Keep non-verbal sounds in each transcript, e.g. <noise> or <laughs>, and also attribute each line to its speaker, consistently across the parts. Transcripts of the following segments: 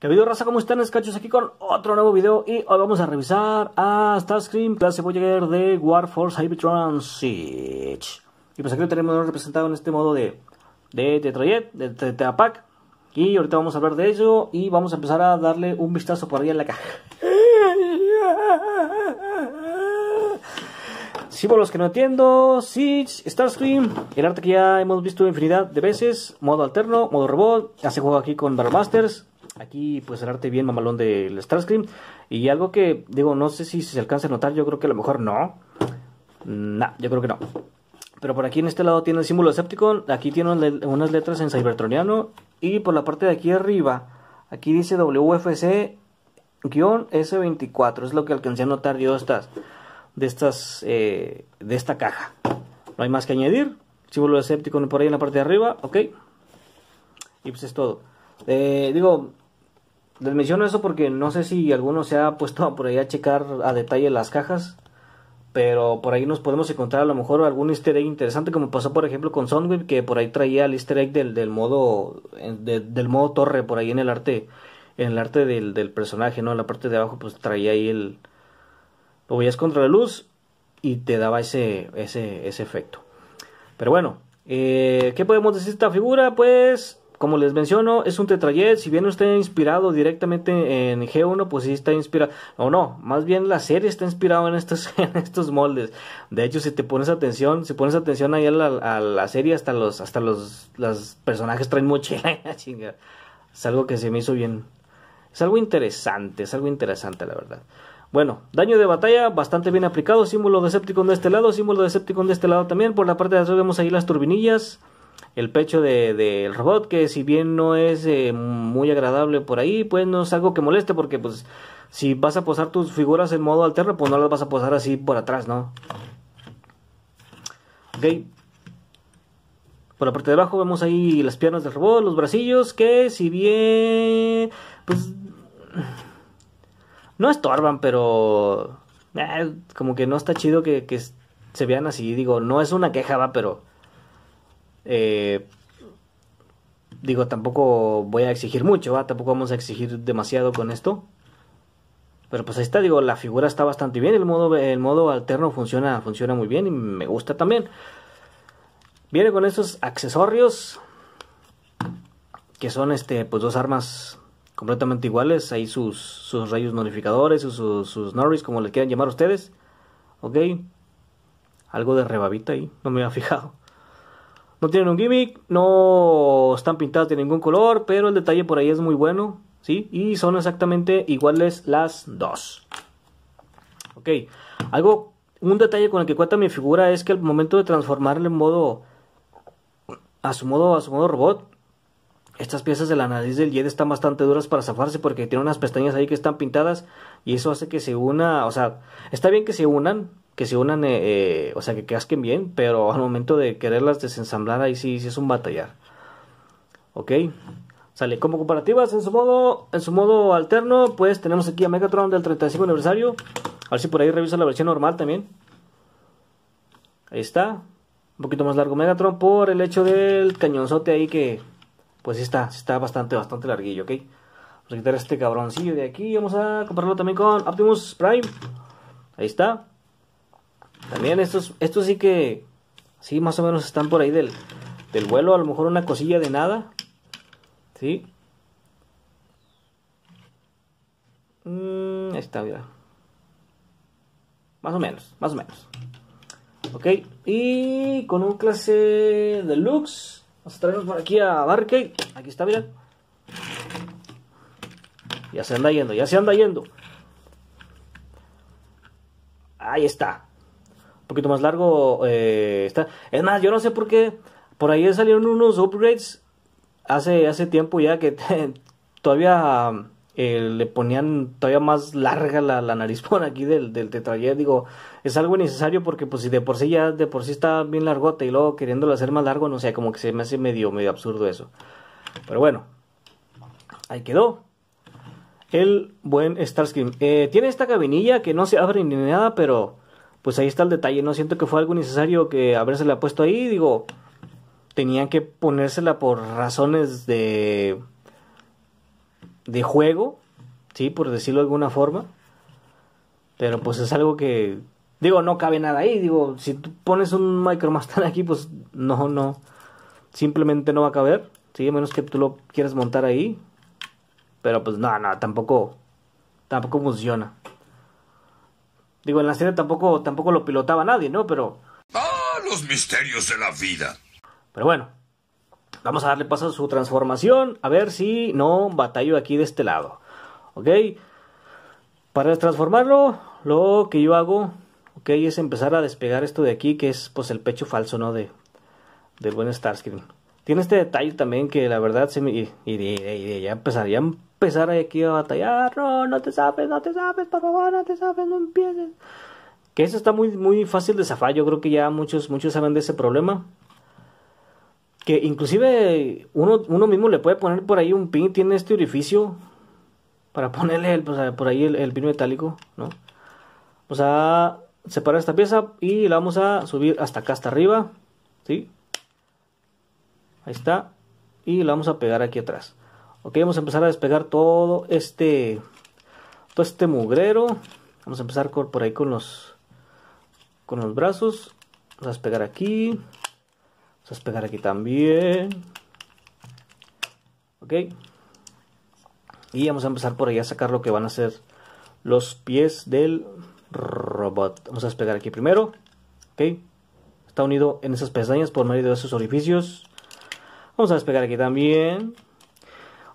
Speaker 1: ¿Qué video raza? ¿Cómo están? Escachos aquí con otro nuevo video y hoy vamos a revisar a Starscream clase Voyager de Warforce Hypertron Siege Y pues aquí lo tenemos representado en este modo de de de Tetrapack. Y ahorita vamos a hablar de ello y vamos a empezar a darle un vistazo por ahí en la caja. Sí, por los que no entiendo, Siege, Starscream, el arte que ya hemos visto infinidad de veces, modo alterno, modo robot, hace juego aquí con Battle Aquí, pues, el arte bien mamalón del Starscream. Y algo que, digo, no sé si se alcanza a notar, yo creo que a lo mejor no. Nah, yo creo que no. Pero por aquí en este lado tiene el símbolo de Aquí tiene unas letras en Cybertroniano. Y por la parte de aquí arriba, aquí dice WFC-S24. Es lo que alcancé a notar yo estas, de, estas, eh, de esta caja. No hay más que añadir. Símbolo de por ahí en la parte de arriba. Ok. Y pues es todo. Eh, digo, les menciono eso porque no sé si alguno se ha puesto por ahí a checar a detalle las cajas. Pero por ahí nos podemos encontrar a lo mejor algún easter egg interesante, como pasó por ejemplo con Soundwave, que por ahí traía el easter egg del, modo del modo torre, por ahí en el arte, en el arte del, personaje, ¿no? En la parte de abajo, pues traía ahí el. Lo veías contra la luz y te daba ese, ese, ese efecto. Pero bueno, eh, ¿qué podemos decir de esta figura? Pues como les menciono, es un tetrajet. Si bien usted inspirado directamente en G1, pues sí está inspirado. O no, más bien la serie está inspirada en estos, <laughs> en estos moldes. De hecho, si te pones atención, si pones atención ahí a la, serie, hasta los, hasta los, los personajes traen mochila. <laughs> es algo que se me hizo bien. Es algo interesante, es algo interesante, la verdad. Bueno, daño de batalla bastante bien aplicado. Símbolo de séptico de este lado, símbolo de séptico de este lado también. Por la parte de atrás vemos ahí las turbinillas el pecho del de, robot, que si bien no es eh, muy agradable por ahí, pues no es algo que moleste, porque pues si vas a posar tus figuras en modo alterno, pues no las vas a posar así por atrás, ¿no? Ok. Por la parte de abajo vemos ahí las piernas del robot, los bracillos, que si bien... pues... No estorban, pero... Eh, como que no está chido que, que se vean así, digo, no es una queja, va, pero eh, digo, tampoco voy a exigir mucho, Tampoco vamos a exigir demasiado con esto. Pero pues ahí está, digo, la figura está bastante bien, el modo, el modo alterno funciona, funciona muy bien y me gusta también. Viene con estos accesorios que son este pues dos armas completamente iguales, ahí sus, rayos modificadores. sus, sus, Norris, como le quieran llamar a ustedes. Ok, algo de rebabita ahí, no me había fijado. No tienen un gimmick, no están pintadas de ningún color, pero el detalle por ahí es muy bueno, ¿sí? Y son exactamente iguales las dos. Ok, algo, un detalle con el que cuenta mi figura es que al momento de transformarle en modo, a su modo, a su modo robot, estas piezas de la nariz del Jedi están bastante duras para zafarse porque tiene unas pestañas ahí que están pintadas y eso hace que se una, o sea, está bien que se unan, que se unan, eh, eh, o sea, que casquen bien, pero al momento de quererlas desensamblar ahí sí, sí es un batallar. ¿Ok? Sale. Como comparativas, en su modo, en su modo alterno, pues tenemos aquí a Megatron del 35 aniversario. A ver si por ahí revisa la versión normal también. Ahí está. Un poquito más largo Megatron por el hecho del cañonzote ahí que... Pues sí está, está bastante, bastante larguillo, ¿ok? Vamos a quitar este cabroncillo de aquí. Vamos a compararlo también con Optimus Prime. Ahí está. También estos, estos sí que, sí, más o menos están por ahí del, del vuelo, a lo mejor una cosilla de nada, ¿sí? Mm, ahí está, mira. Más o menos, más o menos. Ok, y con un clase deluxe, vamos a traernos por aquí a Barkey. Aquí está, mira. Ya se anda yendo, ya se anda yendo. Ahí está poquito más largo eh, está. Es más, yo no sé por qué. Por ahí salieron unos upgrades hace, hace tiempo ya que <laughs> todavía eh, le ponían todavía más larga la, nariz <laughs> por aquí del, del tetrajet. Digo, es algo necesario porque pues si de por sí ya de por sí está bien largota y luego queriéndolo hacer más largo, no sé, como que se me hace medio, medio absurdo eso. Pero bueno, ahí quedó. El buen Starscream. Eh, tiene esta cabinilla que no se abre ni nada, pero pues ahí está el detalle. No siento que fue algo necesario que habérsela puesto ahí. Digo, tenían que ponérsela por razones de. de juego, ¿sí? Por decirlo de alguna forma. Pero pues es algo que. Digo, no cabe nada ahí. Digo, si tú pones un Micromaster aquí, pues no, no. Simplemente no va a caber. Sí, a menos que tú lo quieras montar ahí. Pero pues nada, nada. tampoco. Tampoco funciona. Digo, en la serie tampoco, tampoco lo pilotaba nadie, ¿no? Pero. ¡Ah! Los misterios de la vida. Pero bueno. Vamos a darle paso a su transformación. A ver si no batallo aquí de este lado. ¿Ok? Para transformarlo, lo que yo hago, ¿ok? Es empezar a despegar esto de aquí, que es pues el pecho falso, ¿no? De, del buen Starscream. Tiene este detalle también que la verdad se me... Y, y, ya empezarían empezar aquí a batallar, no, no te sabes, no te sabes, por favor, no te sabes, no empieces. Que eso está muy, muy fácil de zafar, yo creo que ya muchos, muchos saben de ese problema. Que inclusive uno, mismo le puede poner por ahí un pin, tiene este orificio para ponerle el, por ahí el, pin metálico, ¿no? O sea, separar esta pieza y la vamos a subir hasta acá, hasta arriba, ¿sí? Ahí está. Y la vamos a pegar aquí atrás. Ok, vamos a empezar a despegar todo este, todo este mugrero. Vamos a empezar por ahí con los, con los brazos. Vamos a despegar aquí. Vamos a despegar aquí también. Ok. Y vamos a empezar por ahí a sacar lo que van a ser los pies del robot. Vamos a despegar aquí primero. Ok. Está unido en esas pestañas por medio de esos orificios. Vamos a despegar aquí también.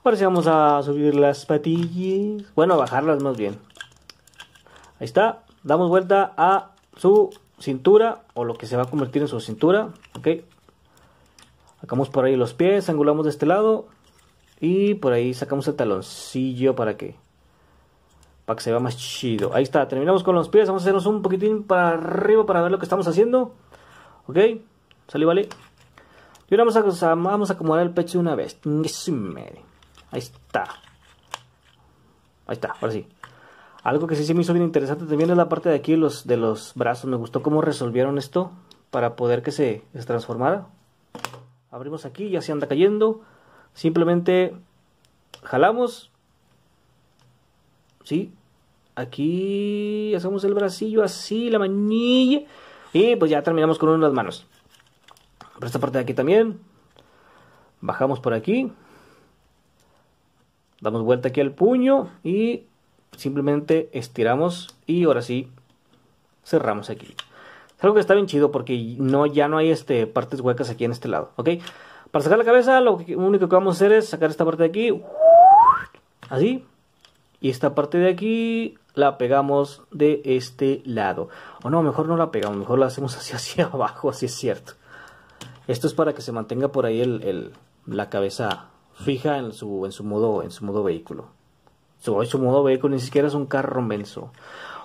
Speaker 1: Ahora sí vamos a subir las patillas. Bueno, bajarlas más bien. Ahí está. Damos vuelta a su cintura o lo que se va a convertir en su cintura. Ok. Sacamos por ahí los pies, angulamos de este lado. Y por ahí sacamos el taloncillo para que para que se vea más chido. Ahí está, terminamos con los pies. Vamos a hacernos un poquitín para arriba para ver lo que estamos haciendo. Ok, salí, vale. Y ahora vamos a, vamos a acomodar el pecho una vez. Ahí está. Ahí está, ahora sí. Algo que sí se me hizo bien interesante también es la parte de aquí de los, de los brazos. Me gustó cómo resolvieron esto para poder que se, se transformara. Abrimos aquí, ya se anda cayendo. Simplemente jalamos. ¿Sí? Aquí hacemos el bracillo así, la manilla. Y pues ya terminamos con las manos. Por esta parte de aquí también. Bajamos por aquí. Damos vuelta aquí al puño y simplemente estiramos y ahora sí cerramos aquí. Es algo que está bien chido porque no, ya no hay este, partes huecas aquí en este lado, ¿ok? Para sacar la cabeza lo único que vamos a hacer es sacar esta parte de aquí, así, y esta parte de aquí la pegamos de este lado. O no, mejor no la pegamos, mejor la hacemos hacia, <laughs> hacia abajo, así es cierto. Esto es para que se mantenga por ahí el, la cabeza fija en su, en su modo, en su modo vehículo. Su, su modo vehículo ni siquiera es un carro menso.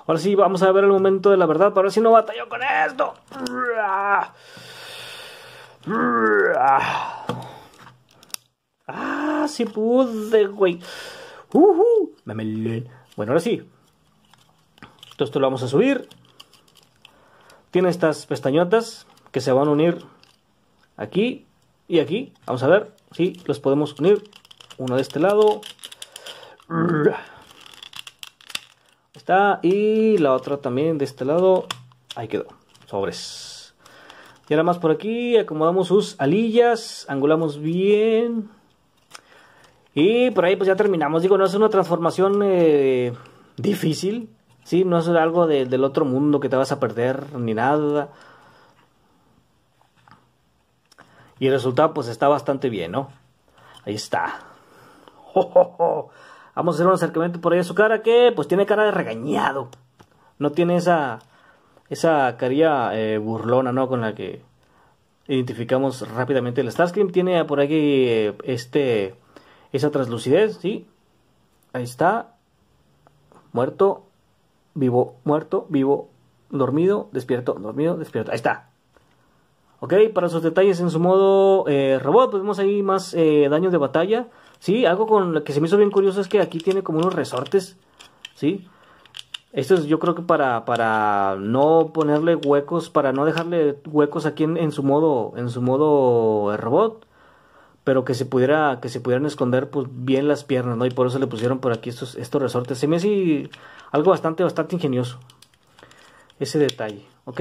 Speaker 1: Ahora sí, vamos a ver el momento de la verdad para ver si no batalló con esto. Ah, sí pude, güey. Bueno, ahora sí. Entonces esto lo vamos a subir. Tiene estas pestañotas que se van a unir aquí y aquí, vamos a ver si los podemos unir. Uno de este lado. Está. Y la otra también de este lado. Ahí quedó. Sobres. Y ahora más por aquí. Acomodamos sus alillas. Angulamos bien. Y por ahí pues ya terminamos. Digo, no es una transformación eh, difícil. Sí, no es algo del otro mundo que te vas a perder ni nada. Y el resultado pues está bastante bien, ¿no? Ahí está. <laughs> Vamos a hacer un acercamiento por ahí a su cara que pues tiene cara de regañado. No tiene esa, esa carilla eh, burlona, ¿no? Con la que identificamos rápidamente el Starscream. Tiene por aquí eh, este, esa translucidez, ¿sí? Ahí está. Muerto, vivo, muerto, vivo, dormido, despierto, dormido, despierto. Ahí está. Ok, para sus detalles en su modo eh, robot, pues vemos ahí más eh, daño de batalla. Sí, algo con lo que se me hizo bien curioso es que aquí tiene como unos resortes. Sí. Esto es yo creo que para, para no ponerle huecos, para no dejarle huecos aquí en, en su modo, en su modo eh, robot. Pero que se pudiera, que se pudieran esconder pues bien las piernas, ¿no? Y por eso le pusieron por aquí estos, estos resortes. Se me hace algo bastante, bastante ingenioso. Ese detalle, ¿ok?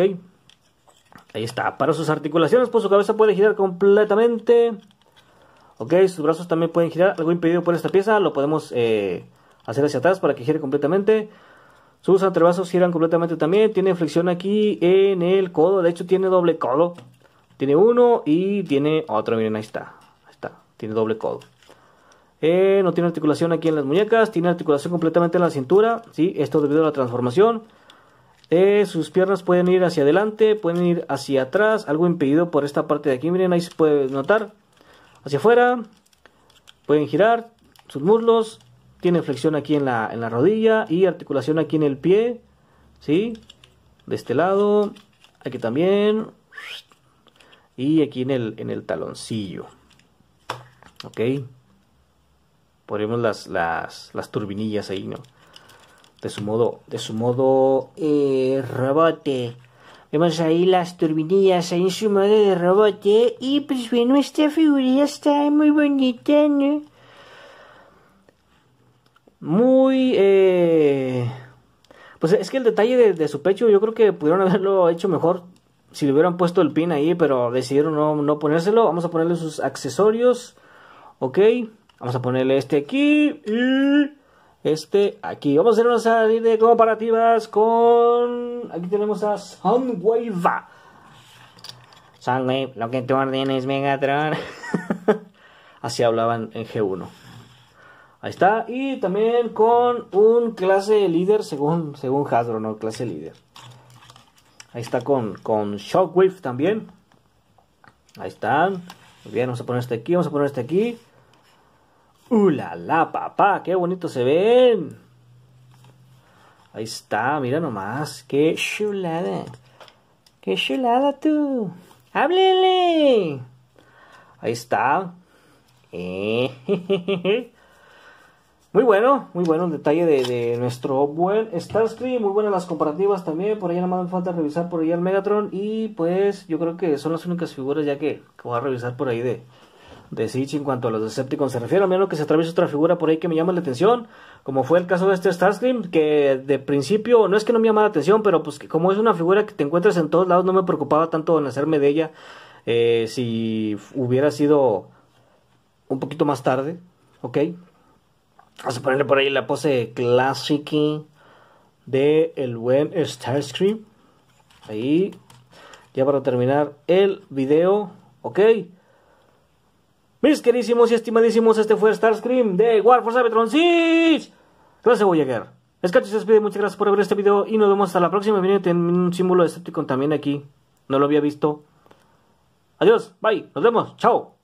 Speaker 1: Ahí está. Para sus articulaciones, pues su cabeza puede girar completamente. Ok, sus brazos también pueden girar. Algo impedido por esta pieza, lo podemos eh, hacer hacia atrás para que gire completamente. Sus antebrazos giran completamente también. Tiene flexión aquí en el codo. De hecho, tiene doble codo. Tiene uno y tiene otro. Miren, ahí está. Ahí está. Tiene doble codo. Eh, no tiene articulación aquí en las muñecas. Tiene articulación completamente en la cintura. ¿sí? Esto debido a la transformación. Eh, sus piernas pueden ir hacia adelante, pueden ir hacia atrás, algo impedido por esta parte de aquí. Miren, ahí se puede notar. Hacia afuera, pueden girar sus muslos, tiene flexión aquí en la, en la rodilla y articulación aquí en el pie, ¿sí? De este lado, aquí también, y aquí en el, en el taloncillo, ¿ok? Ponemos las, las turbinillas ahí, ¿no? de su modo, de su modo eh, rebote. Vemos ahí las turbinillas ahí en su modo de rebote. Y pues bueno, esta figurilla está muy bonita, ¿no? Muy... Eh, pues es que el detalle de, su pecho yo creo que pudieron haberlo hecho mejor si le hubieran puesto el pin ahí, pero decidieron no, no ponérselo. Vamos a ponerle sus accesorios. Ok, vamos a ponerle este aquí. Y este aquí. Vamos a hacer una salida de comparativas con... Aquí tenemos a Sunwave Sunwave, lo que tú ordenes, Megatron. <laughs> Así hablaban en G1. Ahí está. Y también con un clase líder según, según Hasbro, ¿no? Clase líder. Ahí está con, con Shockwave también. Ahí están. bien, vamos a poner este aquí, vamos a poner este aquí. ¡Uh, la, papá! ¡Qué bonito se ven! Ahí está, mira nomás. ¡Qué chulada! ¡Qué chulada tú! ¡Háblele! Ahí está. Eh. <laughs> Muy bueno, muy bueno el detalle de, nuestro buen Starscream. Muy buenas las comparativas también. Por ahí nada más me falta revisar por ahí el Megatron. Y pues yo creo que son las únicas figuras ya que voy a revisar por ahí de, de Sitch en cuanto a los Decepticons se refiere, a menos que se atraviesa otra figura por ahí que me llama la atención, como fue el caso de este Starscream, que de principio no es que no me llama la atención, pero pues que como es una figura que te encuentras en todos lados, no me preocupaba tanto en hacerme de ella eh, si hubiera sido un poquito más tarde, ¿ok? Vamos a ponerle por ahí la pose clásica de el buen Starscream. Ahí, ya para terminar el video, ¿ok? Mis queridísimos y estimadísimos, este fue Starscream de War for Cybertron a Gracias, Voyager. Escacho se despide, muchas gracias por ver este video y nos vemos hasta la próxima. Viene un símbolo de también aquí. No lo había visto. Adiós, bye, nos vemos, chao.